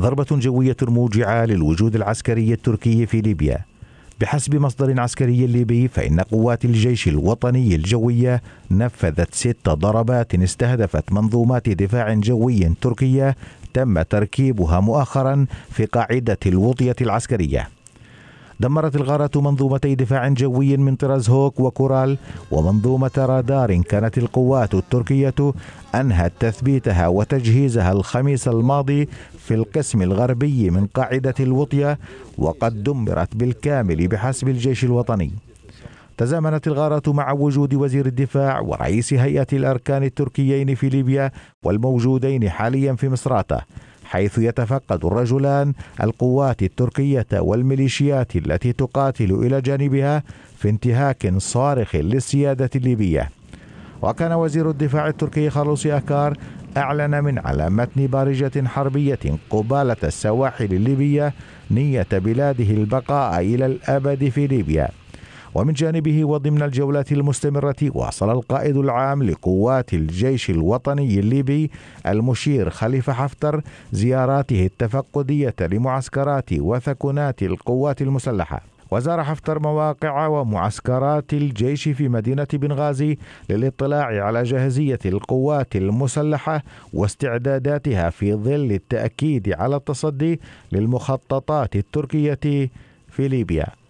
ضربة جوية موجعة للوجود العسكري التركي في ليبيا بحسب مصدر عسكري ليبي فإن قوات الجيش الوطني الجوية نفذت ست ضربات استهدفت منظومات دفاع جوي تركية تم تركيبها مؤخرا في قاعدة الوطية العسكرية دمرت الغارات منظومتي دفاع جوي من طراز هوك وكورال ومنظومة رادار كانت القوات التركية أنهت تثبيتها وتجهيزها الخميس الماضي في القسم الغربي من قاعدة الوطية وقد دمرت بالكامل بحسب الجيش الوطني تزامنت الغارات مع وجود وزير الدفاع ورئيس هيئة الأركان التركيين في ليبيا والموجودين حاليا في مصراتة حيث يتفقد الرجلان القوات التركية والميليشيات التي تقاتل إلى جانبها في انتهاك صارخ للسيادة الليبية وكان وزير الدفاع التركي خالوسي أكار أعلن من على متن بارجة حربية قبالة السواحل الليبية نية بلاده البقاء إلى الأبد في ليبيا ومن جانبه وضمن الجولات المستمرة واصل القائد العام لقوات الجيش الوطني الليبي المشير خليفة حفتر زياراته التفقدية لمعسكرات وثكنات القوات المسلحة وزار حفتر مواقع ومعسكرات الجيش في مدينة بنغازي للاطلاع على جاهزية القوات المسلحة واستعداداتها في ظل التأكيد على التصدي للمخططات التركية في ليبيا